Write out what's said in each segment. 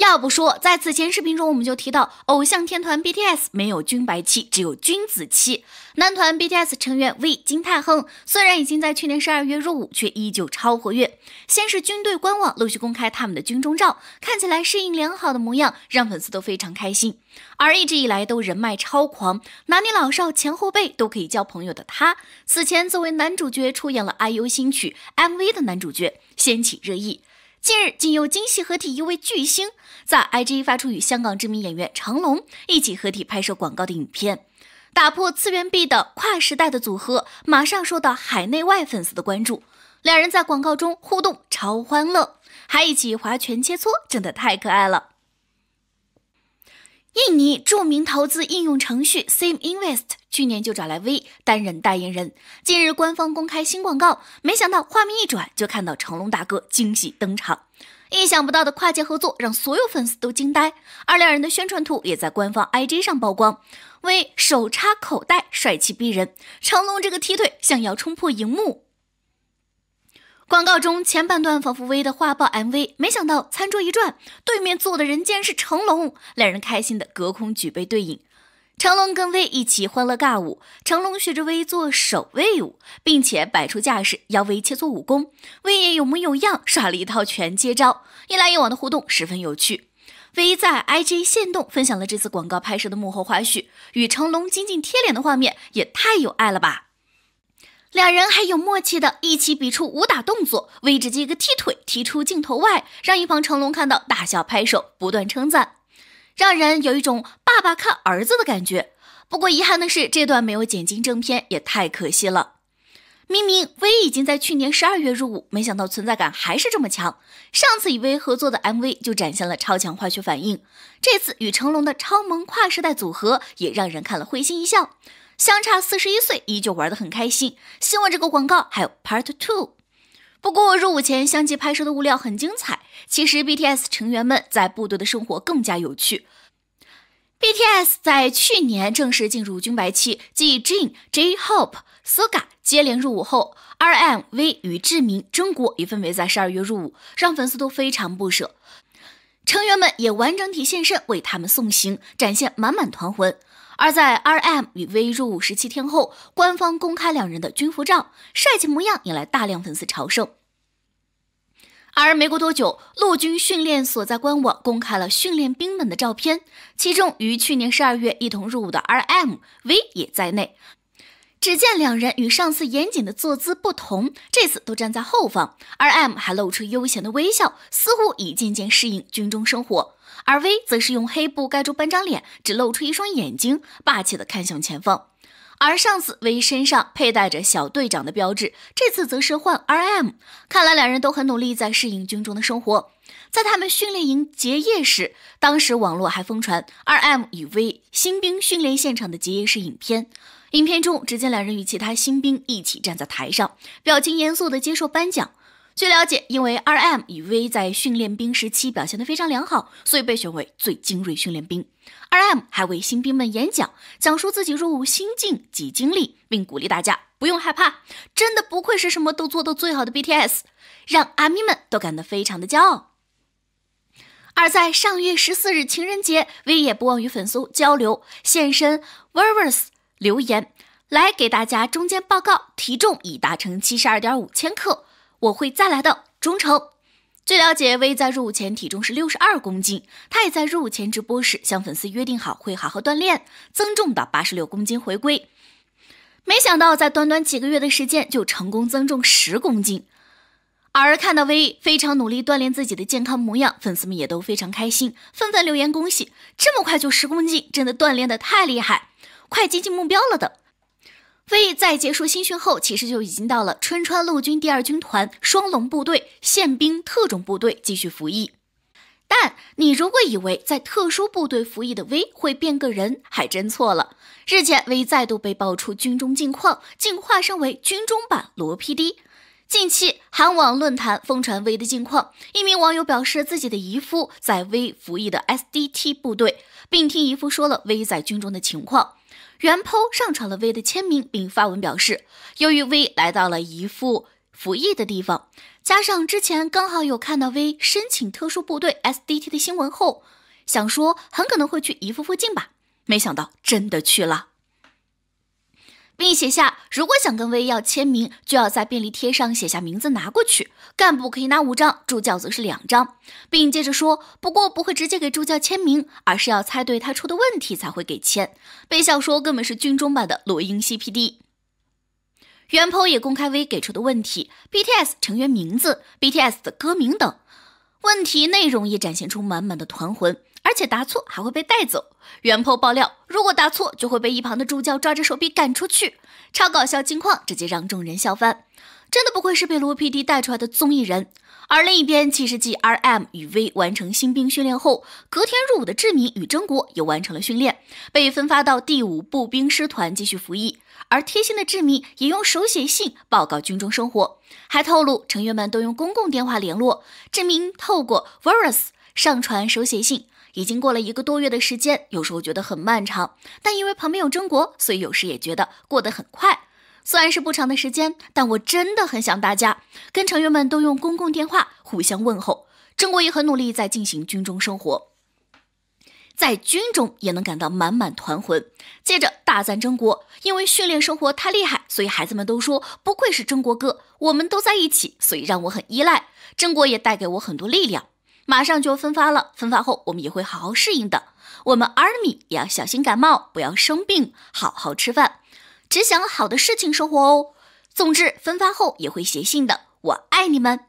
要不说，在此前视频中，我们就提到偶像天团 BTS 没有军白期，只有君子期。男团 BTS 成员 V 金泰亨虽然已经在去年十二月入伍，却依旧超活跃。先是军队官网陆续公开他们的军中照，看起来适应良好的模样，让粉丝都非常开心。而一直以来都人脉超狂，男女老少前后辈都可以交朋友的他，此前作为男主角出演了 IU 新曲 MV 的男主角，掀起热议。近日，仅有惊喜合体一位巨星在 IG 发出与香港知名演员成龙一起合体拍摄广告的影片，打破次元壁的跨时代的组合，马上受到海内外粉丝的关注。两人在广告中互动超欢乐，还一起划拳切磋，真的太可爱了。印尼著名投资应用程序 Same Invest 去年就找来 V 担任代言人，近日官方公开新广告，没想到画面一转就看到成龙大哥惊喜登场，意想不到的跨界合作让所有粉丝都惊呆，而两人的宣传图也在官方 I G 上曝光，V 手插口袋帅气逼人，成龙这个踢腿想要冲破荧幕。广告中前半段仿佛薇的画报 MV，没想到餐桌一转，对面坐的人然是成龙，两人开心的隔空举杯对饮。成龙跟威一起欢乐尬舞，成龙学着威做手卫舞，并且摆出架势要威切磋武功，威也有模有样耍了一套全接招，一来一往的互动十分有趣。威在 IG 现动分享了这次广告拍摄的幕后花絮，与成龙紧紧贴脸的画面也太有爱了吧！两人还有默契的一起比出武打动作，威直接一个踢腿踢出镜头外，让一旁成龙看到大笑拍手，不断称赞，让人有一种爸爸看儿子的感觉。不过遗憾的是，这段没有剪进正片，也太可惜了。明明威已经在去年十二月入伍，没想到存在感还是这么强。上次与威合作的 MV 就展现了超强化学反应，这次与成龙的超萌跨时代组合也让人看了会心一笑。相差四十一岁，依旧玩得很开心。希望这个广告还有 Part Two。不过入伍前相继拍摄的物料很精彩。其实 BTS 成员们在部队的生活更加有趣。BTS 在去年正式进入军白期，继 Jin、J-Hope、Suga 接连入伍后，RM、V 与志明、中国也分别在十二月入伍，让粉丝都非常不舍。成员们也完整体现身为他们送行，展现满满团魂。而在 RM 与 V 入伍十七天后，官方公开两人的军服照，帅气模样引来大量粉丝朝圣。而没过多久，陆军训练所在官网公开了训练兵们的照片，其中与去年十二月一同入伍的 RM、V 也在内。只见两人与上次严谨的坐姿不同，这次都站在后方，而 M 还露出悠闲的微笑，似乎已渐渐适应军中生活。而 V 则是用黑布盖住半张脸，只露出一双眼睛，霸气地看向前方。而上次 V 身上佩戴着小队长的标志，这次则是换 R M。看来两人都很努力在适应军中的生活。在他们训练营结业时，当时网络还疯传 RM 与 V 新兵训练现场的结业式影片。影片中，只见两人与其他新兵一起站在台上，表情严肃地接受颁奖。据了解，因为 RM 与 V 在训练兵时期表现得非常良好，所以被选为最精锐训练兵。RM 还为新兵们演讲，讲述自己入伍心境及经历，并鼓励大家不用害怕。真的不愧是什么都做得最好的 BTS，让阿咪们都感到非常的骄傲。而在上月十四日情人节，威也不忘与粉丝交流，现身 e v e r s e 留言来给大家中间报告体重已达成七十二点五千克，我会再来的忠诚。据了解威在入伍前体重是六十二公斤，他也在入伍前直播时向粉丝约定好会好好锻炼，增重到八十六公斤回归。没想到在短短几个月的时间就成功增重十公斤。而看到威非常努力锻炼自己的健康模样，粉丝们也都非常开心，纷纷留言恭喜，这么快就十公斤，真的锻炼的太厉害，快接近目标了的。威在结束新训后，其实就已经到了春川陆军第二军团双龙部队宪兵特种部队继续服役。但你如果以为在特殊部队服役的威会变个人，还真错了。日前，威再度被爆出军中近况，竟化身为军中版罗 PD。近期韩网论坛疯传 V 的近况，一名网友表示自己的姨夫在 V 服役的 SDT 部队，并听姨夫说了 V 在军中的情况。原 po 上传了 V 的签名，并发文表示，由于 V 来到了姨夫服役的地方，加上之前刚好有看到 V 申请特殊部队 SDT 的新闻后，想说很可能会去姨夫附近吧，没想到真的去了。并写下，如果想跟威要签名，就要在便利贴上写下名字拿过去。干部可以拿五张，助教则是两张。并接着说，不过不会直接给助教签名，而是要猜对他出的问题才会给签。被笑说根本是军中版的罗英 CPD。元抛也公开威给出的问题：BTS 成员名字、BTS 的歌名等问题内容也展现出满满的团魂。而且答错还会被带走。元破爆料，如果答错就会被一旁的助教抓着手臂赶出去，超搞笑近况直接让众人笑翻。真的不愧是被罗 PD 带出来的综艺人。而另一边，其实 G R M 与 V 完成新兵训练后，隔天入伍的志明与真国也完成了训练，被分发到第五步兵师团继续服役。而贴心的志明也用手写信报告军中生活，还透露成员们都用公共电话联络。志明透过 Virus 上传手写信。已经过了一个多月的时间，有时候觉得很漫长，但因为旁边有中国，所以有时也觉得过得很快。虽然是不长的时间，但我真的很想大家，跟成员们都用公共电话互相问候。争国也很努力在进行军中生活，在军中也能感到满满团魂。接着大赞争国，因为训练生活太厉害，所以孩子们都说不愧是争国哥。我们都在一起，所以让我很依赖。争国也带给我很多力量。马上就分发了，分发后我们也会好好适应的。我们 ARMY 也要小心感冒，不要生病，好好吃饭，只想好的事情生活哦。总之，分发后也会写信的，我爱你们。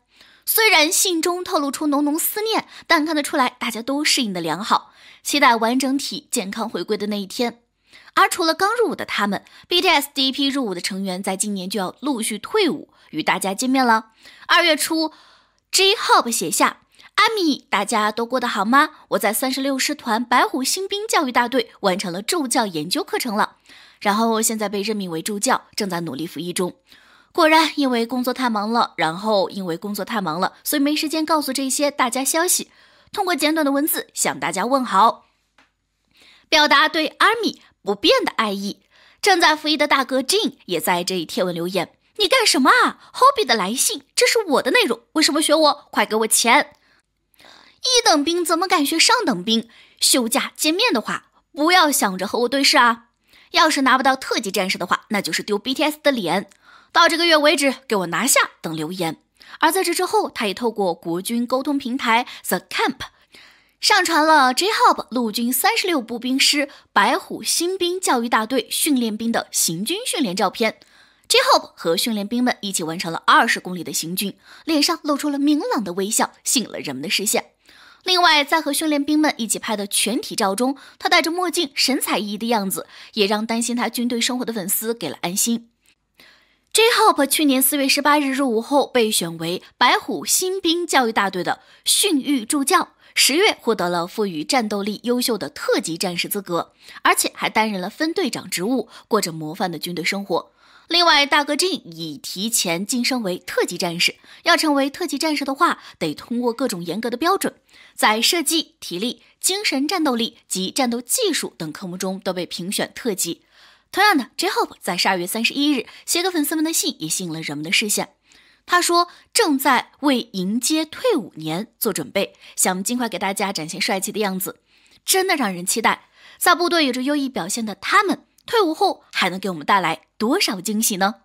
虽然信中透露出浓浓思念，但看得出来大家都适应的良好，期待完整体健康回归的那一天。而除了刚入伍的他们，BTS 第一批入伍的成员在今年就要陆续退伍，与大家见面了。二月初，J-Hope 写下。阿米，大家都过得好吗？我在三十六师团白虎新兵教育大队完成了助教研究课程了，然后现在被任命为助教，正在努力服役中。果然，因为工作太忙了，然后因为工作太忙了，所以没时间告诉这些大家消息。通过简短的文字向大家问好，表达对阿米不变的爱意。正在服役的大哥 j i a n 也在这一贴文留言：“你干什么啊？Hobby 的来信，这是我的内容，为什么学我？快给我钱！”一等兵怎么敢学上等兵？休假见面的话，不要想着和我对视啊！要是拿不到特级战士的话，那就是丢 BTS 的脸。到这个月为止，给我拿下！等留言。而在这之后，他也透过国军沟通平台 The Camp，上传了 j h o p 陆军三十六步兵师白虎新兵教育大队训练兵的行军训练照片。J-Hope 和训练兵们一起完成了二十公里的行军，脸上露出了明朗的微笑，吸引了人们的视线。另外，在和训练兵们一起拍的全体照中，他戴着墨镜、神采奕奕的样子，也让担心他军队生活的粉丝给了安心。J-Hope 去年四月十八日入伍后，被选为白虎新兵教育大队的训育助教，十月获得了赋予战斗力优秀的特级战士资格，而且还担任了分队长职务，过着模范的军队生活。另外，大哥 j 已提前晋升为特级战士。要成为特级战士的话，得通过各种严格的标准，在射击、体力、精神、战斗力及战斗技术等科目中都被评选特级。同样的，J Hope 在十二月三十一日写给粉丝们的信也吸引了人们的视线。他说：“正在为迎接退伍年做准备，想尽快给大家展现帅气的样子。”真的让人期待。在部队有着优异表现的他们。退伍后还能给我们带来多少惊喜呢？